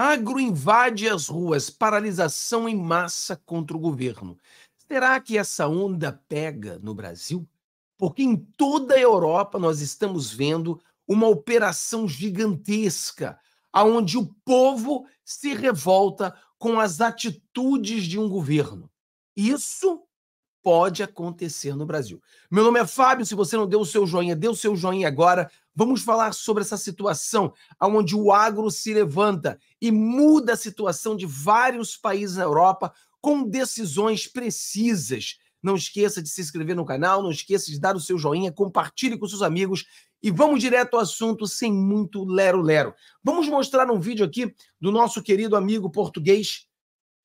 Agro invade as ruas, paralisação em massa contra o governo. Será que essa onda pega no Brasil? Porque em toda a Europa nós estamos vendo uma operação gigantesca, onde o povo se revolta com as atitudes de um governo. Isso pode acontecer no Brasil. Meu nome é Fábio, se você não deu o seu joinha, dê o seu joinha agora. Vamos falar sobre essa situação onde o agro se levanta e muda a situação de vários países na Europa com decisões precisas. Não esqueça de se inscrever no canal, não esqueça de dar o seu joinha, compartilhe com seus amigos e vamos direto ao assunto sem muito lero-lero. Vamos mostrar um vídeo aqui do nosso querido amigo português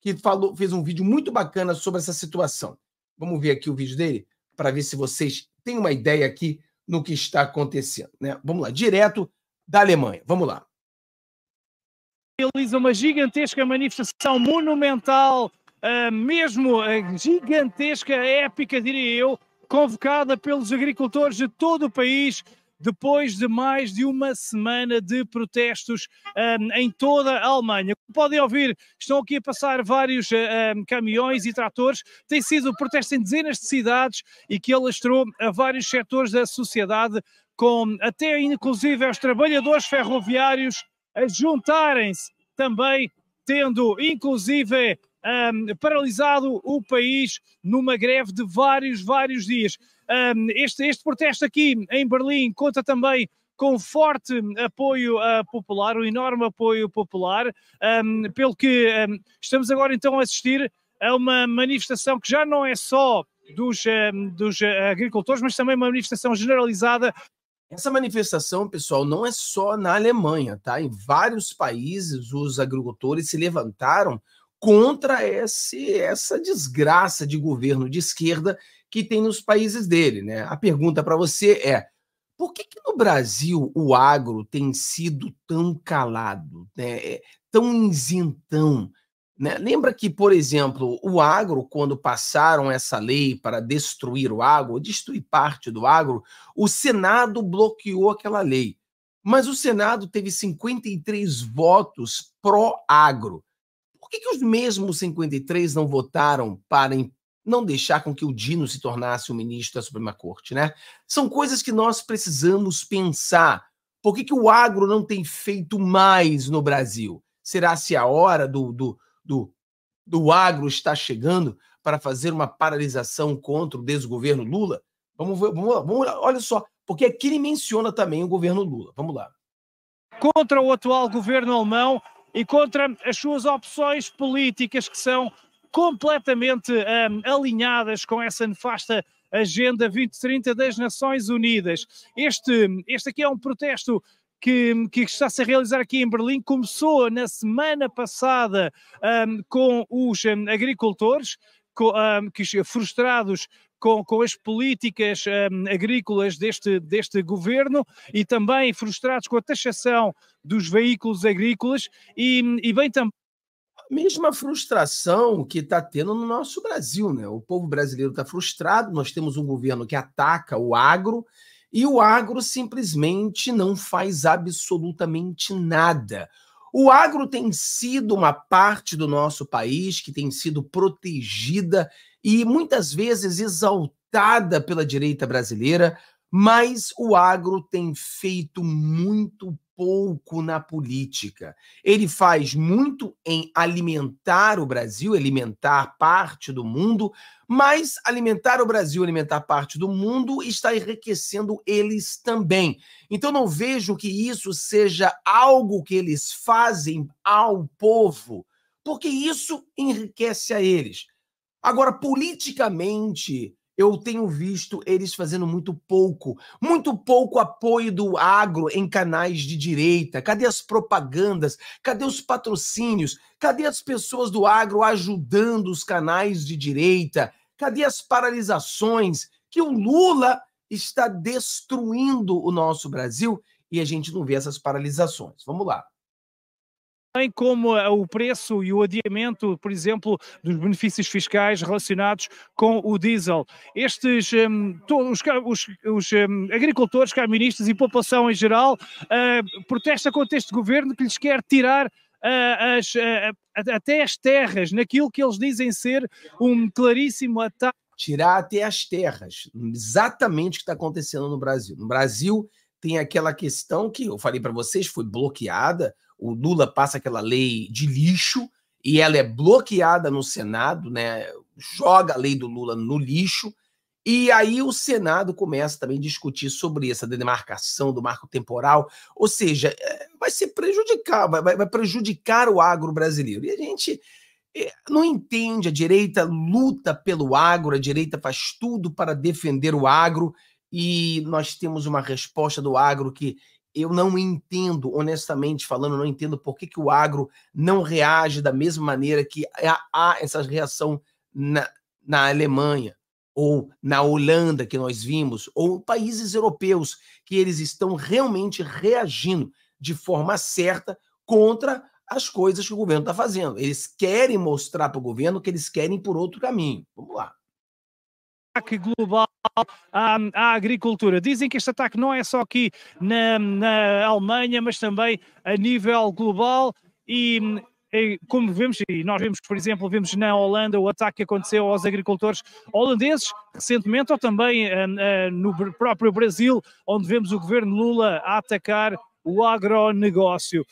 que falou, fez um vídeo muito bacana sobre essa situação. Vamos ver aqui o vídeo dele para ver se vocês têm uma ideia aqui no que está acontecendo. Né? Vamos lá, direto da Alemanha. Vamos lá. Realiza uma gigantesca manifestação monumental, eh, mesmo eh, gigantesca, épica, diria eu, convocada pelos agricultores de todo o país depois de mais de uma semana de protestos um, ah, em toda a Alemanha. Como podem ouvir, estão aqui a passar vários um, ah, ah, caminhões e tratores. Tem sido protesto em dezenas de cidades e que alastrou a vários setores da sociedade, com até inclusive aos trabalhadores ferroviários a juntarem-se também, tendo inclusive um, paralisado o país numa greve de vários, vários dias este, este protesto aqui em Berlim conta também com forte apoio uh, popular, um enorme apoio popular, um, pelo que um, estamos agora então a assistir a uma manifestação que já não é só dos, um, dos ah, agricultores, mas também uma manifestação generalizada. Essa manifestação, pessoal, não é só na Alemanha, tá? Em vários países os agricultores se levantaram contra esse, essa desgraça de governo de esquerda que tem nos países dele. Né? A pergunta para você é: por que, que, no Brasil o agro tem sido tão calado, né? É, tão isentão? Né? Lembra que, por exemplo, o agro, quando passaram essa lei para destruir o agro, destruir parte do agro, o Senado bloqueou aquela lei. Mas o Senado teve 53 votos pró-agro. Por que, que os mesmos 53 não votaram para não deixar com que o Dino se tornasse o ministro da Suprema Corte, né? São coisas que nós precisamos pensar. Por que, que o agro não tem feito mais no Brasil? Será se a hora do, do, do, do agro está chegando para fazer uma paralisação contra o desgoverno Lula? Vamos ver, vamos, vamos, olha só, porque aqui ele menciona também o governo Lula. Vamos lá. Contra o atual governo alemão e contra as suas opções políticas que são completamente um, alinhadas com essa nefasta Agenda 2030 das Nações Unidas. Este, hum, este aqui é um protesto que, hum, que, está-se a realizar aqui em Berlim começou na semana passada um, com os um, agricultores com, um, que, frustrados com, com as políticas hum, agrícolas deste, deste governo e também frustrados com a taxação dos veículos agrícolas e, e bem também mesma frustração que está tendo no nosso Brasil. Né? O povo brasileiro está frustrado, nós temos um governo que ataca o agro e o agro simplesmente não faz absolutamente nada. O agro tem sido uma parte do nosso país que tem sido protegida e muitas vezes exaltada pela direita brasileira mas o agro tem feito muito pouco na política. Ele faz muito em alimentar o Brasil, alimentar parte do mundo, mas alimentar o Brasil, alimentar parte do mundo está enriquecendo eles também. Então não vejo que isso seja algo que eles fazem ao povo, porque isso enriquece a eles. Agora, politicamente, eu tenho visto eles fazendo muito pouco, muito pouco apoio do agro em canais de direita. Cadê as propagandas? Cadê os patrocínios? Cadê as pessoas do agro ajudando os canais de direita? Cadê as paralisações? Que o Lula está destruindo o nosso Brasil e a gente não vê essas paralisações. Vamos lá bem como eh, o preço e o adiamento, por exemplo, dos benefícios fiscais relacionados com o diesel. Estes, um, ehm, todos os, os um, ehm, agricultores, caministas e população em geral uh, protesta contra este governo que lhes quer tirar uh, as, uh, até as terras, naquilo que eles dizem ser um claríssimo ataque. Tirar até as terras, exatamente o que está acontecendo no Brasil. No Brasil tem aquela questão que eu falei para vocês, foi bloqueada o Lula passa aquela lei de lixo e ela é bloqueada no Senado, né? Joga a lei do Lula no lixo. E aí o Senado começa também a discutir sobre essa demarcação do marco temporal, ou seja, é, vai se prejudicar, vai, vai prejudicar o agro brasileiro. E a gente é, não entende, a direita luta pelo agro, a direita faz tudo para defender o agro, e nós temos uma resposta do agro que eu não entendo, honestamente falando, não entendo por que, que o agro não reage da mesma maneira que há essa reação na, na Alemanha, ou na Holanda, que nós vimos, ou países europeus, que eles estão realmente reagindo de forma certa contra as coisas que o governo está fazendo. Eles querem mostrar para o governo que eles querem por outro caminho. Vamos lá ataque global à, à, agricultura. Dizem que este ataque não é só aqui na, na Alemanha, mas também a nível global e como vemos, e nós vemos, por exemplo, vemos na Holanda o ataque que aconteceu aos agricultores holandeses recentemente, ou também uh, no próprio Brasil, onde vemos o governo Lula a atacar o agronegócio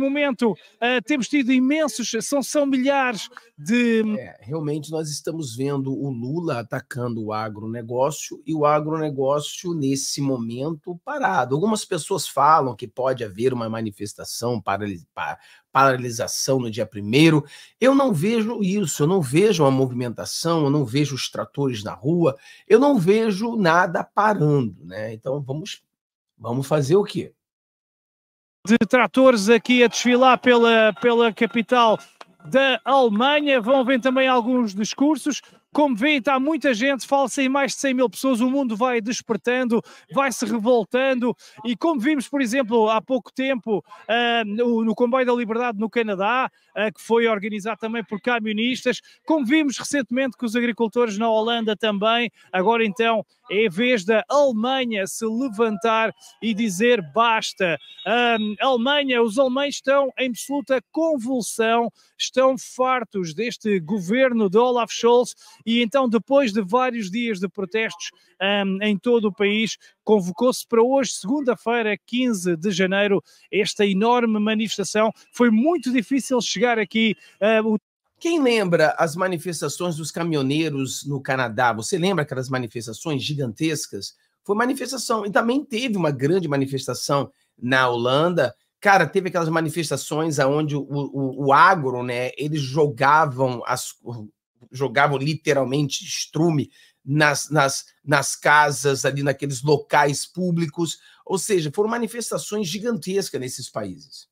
momento uh, temos tido imensos, são, são milhares de. É, realmente nós estamos vendo o Lula atacando o agronegócio e o agronegócio nesse momento parado. Algumas pessoas falam que pode haver uma manifestação, paralisação no dia primeiro. Eu não vejo isso, eu não vejo uma movimentação, eu não vejo os tratores na rua, eu não vejo nada parando, né? Então vamos, vamos fazer o quê? de tratores aqui a desfilar pela, pela capital da Alemanha. Vão ver também alguns discursos. Como vê, está muita gente, fala-se em mais de 100 mil pessoas, o mundo vai despertando, vai se revoltando, e como vimos, por exemplo, há pouco tempo, uh, ah, no, no, Comboio da Liberdade no Canadá, uh, que foi organizado também por camionistas, como vimos recentemente que os agricultores na Holanda também, agora então em vez da Alemanha se levantar e dizer basta. A Alemanha, os alemães estão em absoluta convulsão, estão fartos deste governo de Olaf Scholz e então, depois de vários dias de protestos um, em todo o país, convocou-se para hoje, segunda-feira, 15 de janeiro, esta enorme manifestação. Foi muito difícil chegar aqui. Uh, o quem lembra as manifestações dos caminhoneiros no Canadá? Você lembra aquelas manifestações gigantescas? Foi manifestação, e também teve uma grande manifestação na Holanda. Cara, teve aquelas manifestações onde o, o, o agro, né, eles jogavam, as, jogavam literalmente estrume nas, nas, nas casas, ali naqueles locais públicos. Ou seja, foram manifestações gigantescas nesses países.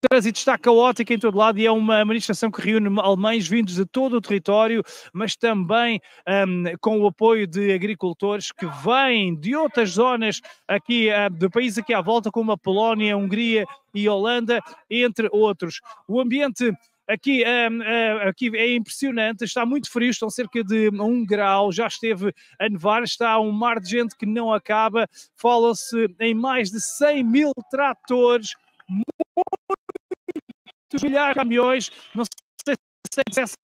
O trânsito está caótico em todo lado e é uma manifestação que reúne alemães vindos de todo o território, mas também um, com o apoio de agricultores que vêm de outras zonas aqui uh, do país aqui à volta, como a Polónia, a Hungria e Holanda, entre outros. O ambiente Aqui, um, hum, aqui, é impressionante, está muito frio, estão cerca de um grau, já esteve a nevar, está um mar de gente que não acaba, fala-se em mais de 100 mil tratores, milhares de caminhões, não sei se ah, ah, essa.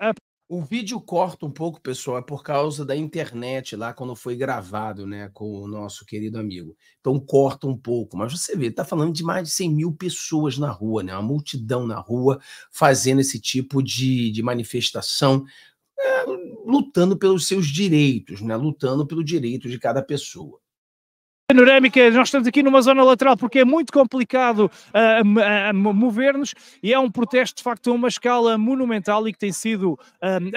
Ah, o vídeo corta um pouco, pessoal, é por causa da internet lá quando foi gravado, né, com o nosso querido amigo. Então corta um pouco, mas você vê, está falando de mais de 100 mil pessoas na rua, né, uma multidão na rua fazendo esse tipo de, de manifestação, é, lutando pelos seus direitos, né, lutando pelo direito de cada pessoa panorâmica, nós estamos aqui numa zona lateral porque é muito complicado uh, mover-nos e é um protesto de facto a uma escala monumental e que tem sido um,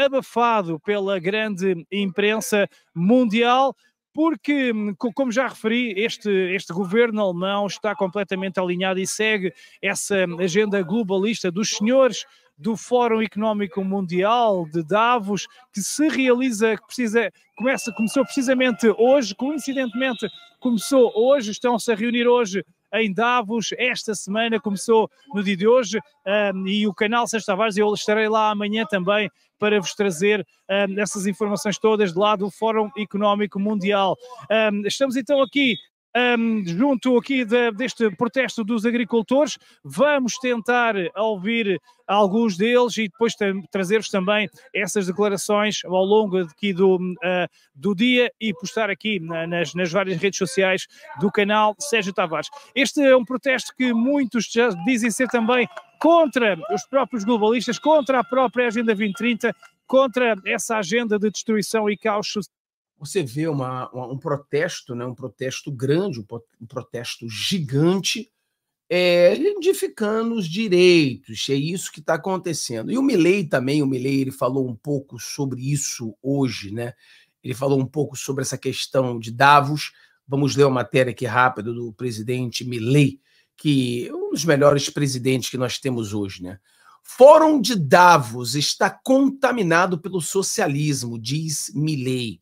ah, abafado pela grande imprensa mundial porque, hum, como já referi, este, este governo alemão está completamente alinhado e segue essa agenda globalista dos senhores do Fórum Económico Mundial de Davos, que se realiza, que precisa, começa, começou precisamente hoje, coincidentemente começou hoje, estão-se a reunir hoje em Davos, esta semana começou no dia de hoje um, e o canal Sexta Tavares, eu estarei lá amanhã também para vos trazer um, essas informações todas de lá do Fórum Económico Mundial. Um, estamos então aqui um, junto aqui de, deste protesto dos agricultores. Vamos tentar ouvir alguns deles e depois trazer-vos também essas declarações ao longo aqui do, uh, do dia e postar aqui na, nas, nas várias redes sociais do canal Sérgio Tavares. Este é um protesto que muitos já dizem ser também contra os próprios globalistas, contra a própria Agenda 2030, contra essa agenda de destruição e caos você vê uma, uma, um protesto, né, um protesto grande, um protesto gigante, é, os direitos. É isso que está acontecendo. E o Milley também, o Milley ele falou um pouco sobre isso hoje, né? Ele falou um pouco sobre essa questão de Davos. Vamos ler uma matéria aqui rápido do presidente Milley, que é um dos melhores presidentes que nós temos hoje, né? Fórum de Davos está contaminado pelo socialismo, diz Milley.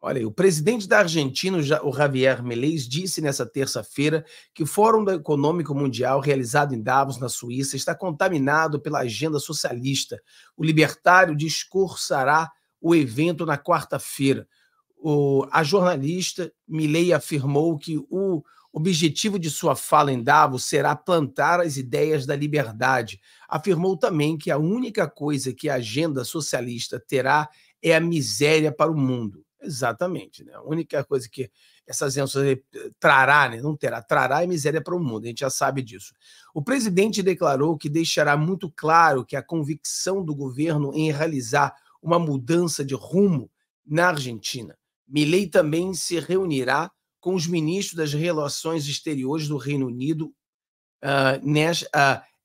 Olha aí, o presidente da Argentina, o Javier Milei, disse nessa terça-feira que o Fórum Econômico Mundial realizado em Davos, na Suíça, está contaminado pela agenda socialista. O libertário discursará o evento na quarta-feira. A jornalista Milei afirmou que o objetivo de sua fala em Davos será plantar as ideias da liberdade. Afirmou também que a única coisa que a agenda socialista terá é a miséria para o mundo. Exatamente. Né? A única coisa que essas sanções eh, trará, né? não terá, trará é miséria para o mundo, a gente já sabe disso. O presidente declarou que deixará muito claro que a convicção do governo em realizar uma mudança de rumo na Argentina. Milei também se reunirá com os ministros das Relações Exteriores do Reino Unido uh,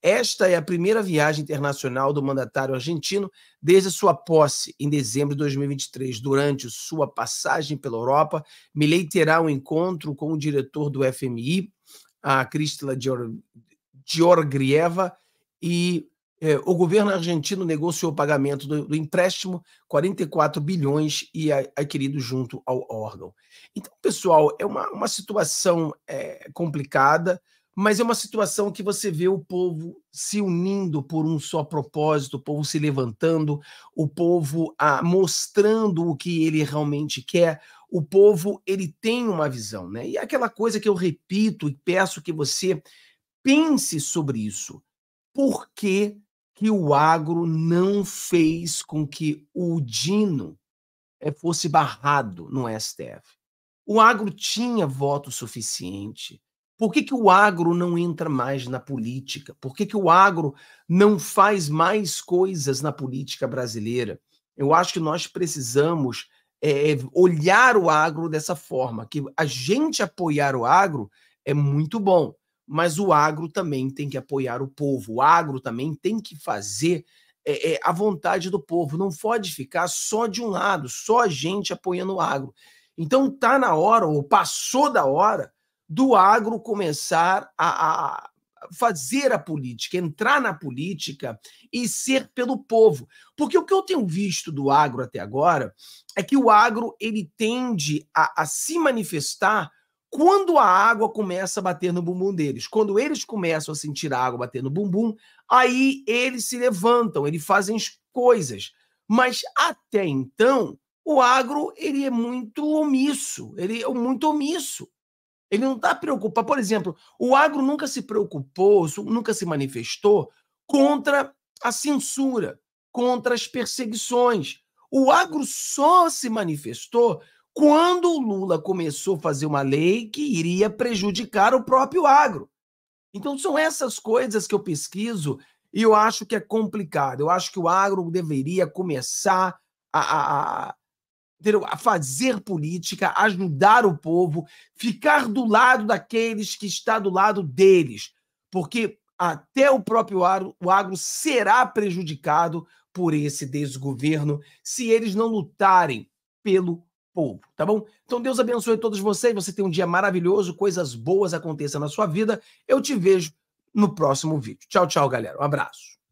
esta é a primeira viagem internacional do mandatário argentino desde sua posse em dezembro de 2023. Durante sua passagem pela Europa, Milei terá um encontro com o diretor do FMI, a Cristela Diorgrieva, e eh, o governo argentino negociou o pagamento do, do empréstimo, 44 bilhões, e a, adquirido junto ao órgão. Então, pessoal, é uma, uma situação é, complicada mas é uma situação que você vê o povo se unindo por um só propósito, o povo se levantando, o povo ah, mostrando o que ele realmente quer. O povo ele tem uma visão, né? E é aquela coisa que eu repito e peço que você pense sobre isso. Por que, que o agro não fez com que o Dino eh, fosse barrado no STF? O agro tinha voto suficiente por que, que o agro não entra mais na política? Por que, que o agro não faz mais coisas na política brasileira? Eu acho que nós precisamos é, é, olhar o agro dessa forma, que a gente apoiar o agro é muito bom, mas o agro também tem que apoiar o povo, o agro também tem que fazer é, é, a vontade do povo, não pode ficar só de um lado, só a gente apoiando o agro. Então tá na hora, ou passou da hora, do agro começar a, a fazer a política, entrar na política e ser pelo povo. Porque o que eu tenho visto do agro até agora é que o agro ele tende a, a se manifestar quando a água começa a bater no bumbum deles. Quando eles começam a sentir a água bater no bumbum, aí eles se levantam, eles fazem coisas. Mas até então, o agro ele é muito omisso, ele é muito omisso. Ele não está preocupado. Por exemplo, o agro nunca se preocupou, nunca se manifestou contra a censura, contra as perseguições. O agro só se manifestou quando o Lula começou a fazer uma lei que iria prejudicar o próprio agro. Então, são essas coisas que eu pesquiso e eu acho que é complicado. Eu acho que o agro deveria começar a, a, a entendeu? a fazer política, ajudar o povo, ficar do lado daqueles que está do lado deles, porque até o próprio agro, o agro será prejudicado por esse desgoverno se eles não lutarem pelo povo, tá bom? Então Deus abençoe todos vocês, você tem um dia maravilhoso, coisas boas aconteçam na sua vida. Eu te vejo no próximo vídeo. Tchau, tchau, galera. Um abraço.